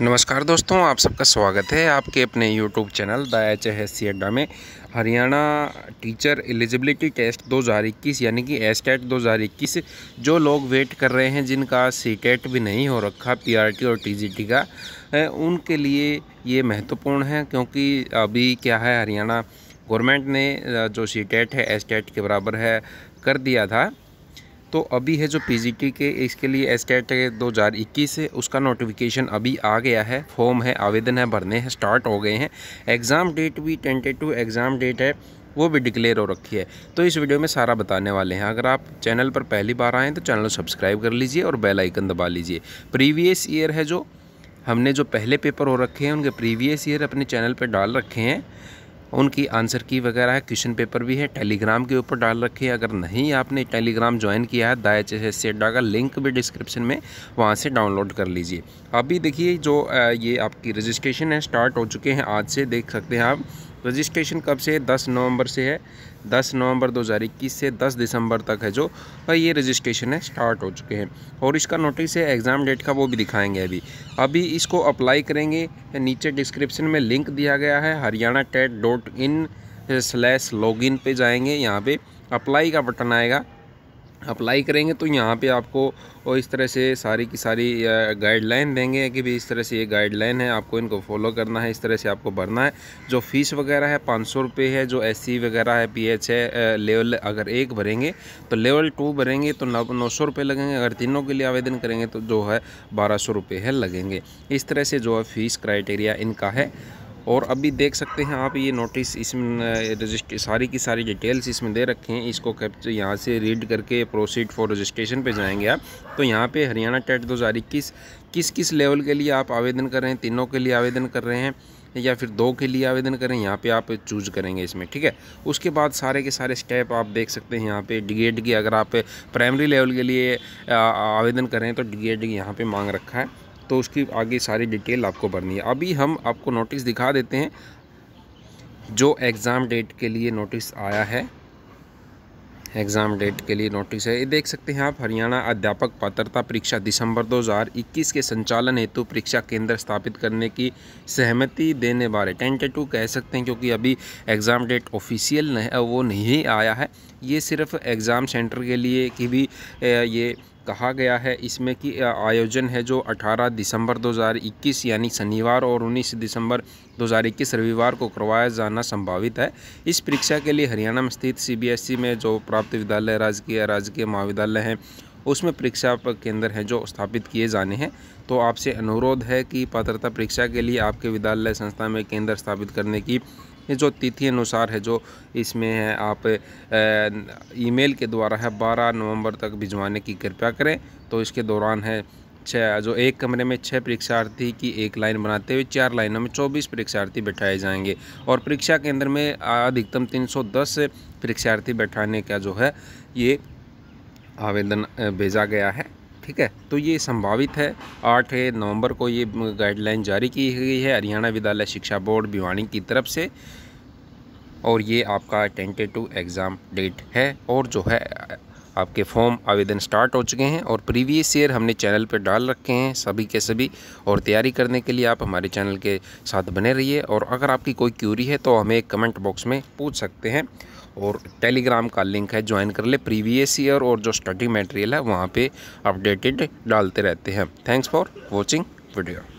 नमस्कार दोस्तों आप सबका स्वागत है आपके अपने YouTube channel the H S C अड्डा में हरियाणा टीचर एलिजिबिलिटी टेस्ट 2021 यानी कि एस टेट दो जो लोग वेट कर रहे हैं जिनका सी टेट भी नहीं हो रखा पीआरटी और टीजीटी का उनके लिए ये महत्वपूर्ण है क्योंकि अभी क्या है हरियाणा गवर्नमेंट ने जो सी टेट है एस टेट के बराबर है कर दिया था तो अभी है जो पी के इसके लिए एस कैट दो हज़ार इक्कीस है उसका नोटिफिकेशन अभी आ गया है फॉर्म है आवेदन है भरने हैं स्टार्ट हो गए हैं एग्ज़ाम डेट भी टेंटेटिव एग्ज़ाम डेट है वो भी डिक्लेयर हो रखी है तो इस वीडियो में सारा बताने वाले हैं अगर आप चैनल पर पहली बार आएँ तो चैनल सब्सक्राइब कर लीजिए और बेल आइकन दबा लीजिए प्रीवियस ईयर है जो हमने जो पहले पेपर हो रखे हैं उनके प्रीवियस ईयर अपने चैनल पर डाल रखे हैं उनकी आंसर की वगैरह है क्वेश्चन पेपर भी है टेलीग्राम के ऊपर डाल रखी है अगर नहीं आपने टेलीग्राम ज्वाइन किया है दाया चेस सेडा का लिंक भी डिस्क्रिप्शन में वहाँ से डाउनलोड कर लीजिए अभी देखिए जो ये आपकी रजिस्ट्रेशन है स्टार्ट हो चुके हैं आज से देख सकते हैं आप रजिस्ट्रेशन कब से है दस नवंबर से है दस नवंबर 2021 से दस दिसंबर तक है जो ये रजिस्ट्रेशन है स्टार्ट हो चुके हैं और इसका नोटिस है एग्ज़ाम डेट का वो भी दिखाएंगे अभी अभी इसको अप्लाई करेंगे नीचे डिस्क्रिप्शन में लिंक दिया गया है Haryana TET dot in slash in पर जाएंगे यहाँ पर अप्लाई का बटन आएगा अप्लाई करेंगे तो यहाँ पे आपको और इस तरह से सारी की सारी गाइडलाइन देंगे कि भी इस तरह से ये गाइडलाइन है आपको इनको फॉलो करना है इस तरह से आपको भरना है जो फ़ीस वगैरह है पाँच सौ रुपये है जो एस वगैरह है पी एच है लेवल अगर एक भरेंगे तो लेवल टू भरेंगे तो नौ सौ रुपये लगेंगे अगर तीनों के लिए आवेदन करेंगे तो जो है बारह सौ रुपये है लगेंगे इस तरह से जो है फ़ीस क्राइटेरिया इनका है और अभी देख सकते हैं आप ये नोटिस इसमें रजिस्ट्रे सारी की सारी डिटेल्स इसमें दे रखे हैं इसको कैप्चर यहाँ से रीड करके प्रोसीड फॉर रजिस्ट्रेशन पे जाएंगे आप तो यहाँ पे हरियाणा टेट दो हज़ार इक्कीस किस किस लेवल के लिए आप आवेदन कर रहे हैं तीनों के लिए आवेदन कर रहे हैं या फिर दो के लिए आवेदन करें यहाँ पे आप चूज करेंगे इसमें ठीक है उसके बाद सारे के सारे स्टेप आप देख सकते हैं यहाँ पे डी की अगर आप प्राइमरी लेवल के लिए आवेदन करें तो डी एड यहाँ पर मांग रखा है तो उसकी आगे सारी डिटेल आपको भरनी है अभी हम आपको नोटिस दिखा देते हैं जो एग्ज़ाम डेट के लिए नोटिस आया है एग्ज़ाम डेट के लिए नोटिस है ये देख सकते हैं आप हरियाणा अध्यापक पात्रता परीक्षा दिसंबर 2021 के संचालन हेतु परीक्षा केंद्र स्थापित करने की सहमति देने बारे टेंटेटिव कह सकते हैं क्योंकि अभी एग्ज़ाम डेट ऑफिशियल वो नहीं आया है ये सिर्फ एग्ज़ाम सेंटर के लिए की भी ये कहा गया है इसमें कि आयोजन है जो 18 दिसंबर 2021 यानी शनिवार और 19 दिसंबर 2021 रविवार को करवाया जाना संभावित है इस परीक्षा के लिए हरियाणा में स्थित सीबीएसई में जो प्राप्त विद्यालय राजकीय राजकीय महाविद्यालय हैं उसमें परीक्षा केंद्र हैं जो स्थापित किए जाने हैं तो आपसे अनुरोध है कि पात्रता परीक्षा के लिए आपके विद्यालय संस्था में केंद्र स्थापित करने की ये जो तिथि अनुसार है जो इसमें है आप ईमेल के द्वारा है बारह नवंबर तक भिजवाने की कृपया करें तो इसके दौरान है छः जो एक कमरे में छः परीक्षार्थी की एक लाइन बनाते हुए चार लाइनों में चौबीस परीक्षार्थी बैठाए जाएंगे और परीक्षा केंद्र में अधिकतम दस परीक्षार्थी बैठाने का जो है ये आवेदन भेजा गया है ठीक है तो ये संभावित है आठ नवंबर को ये गाइडलाइन जारी की गई है हरियाणा विद्यालय शिक्षा बोर्ड भिवानी की तरफ से और ये आपका टेंटेटिव एग्ज़ाम डेट है और जो है आपके फॉर्म आवेदन स्टार्ट हो चुके हैं और प्रीवियस ईयर हमने चैनल पर डाल रखे हैं सभी के सभी और तैयारी करने के लिए आप हमारे चैनल के साथ बने रहिए और अगर आपकी कोई क्यूरी है तो हमें कमेंट बॉक्स में पूछ सकते हैं और टेलीग्राम का लिंक है ज्वाइन कर ले प्रीवियस ईयर और जो स्टडी मटेरियल है वहाँ पर अपडेटेड डालते रहते हैं थैंक्स फॉर वॉचिंग वीडियो